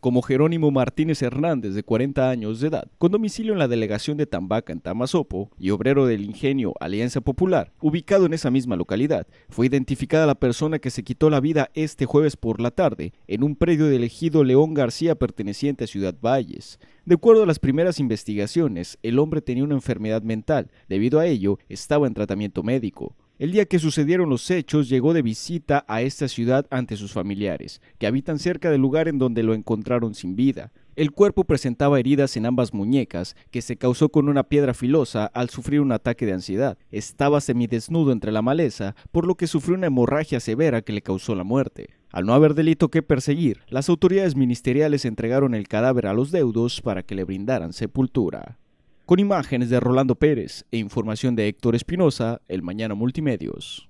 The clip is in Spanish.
como Jerónimo Martínez Hernández, de 40 años de edad, con domicilio en la delegación de Tambaca, en Tamasopo y obrero del ingenio Alianza Popular, ubicado en esa misma localidad. Fue identificada la persona que se quitó la vida este jueves por la tarde en un predio de elegido León García perteneciente a Ciudad Valles. De acuerdo a las primeras investigaciones, el hombre tenía una enfermedad mental. Debido a ello, estaba en tratamiento médico. El día que sucedieron los hechos llegó de visita a esta ciudad ante sus familiares, que habitan cerca del lugar en donde lo encontraron sin vida. El cuerpo presentaba heridas en ambas muñecas, que se causó con una piedra filosa al sufrir un ataque de ansiedad. Estaba semidesnudo entre la maleza, por lo que sufrió una hemorragia severa que le causó la muerte. Al no haber delito que perseguir, las autoridades ministeriales entregaron el cadáver a los deudos para que le brindaran sepultura. Con imágenes de Rolando Pérez e información de Héctor Espinosa, el Mañana Multimedios.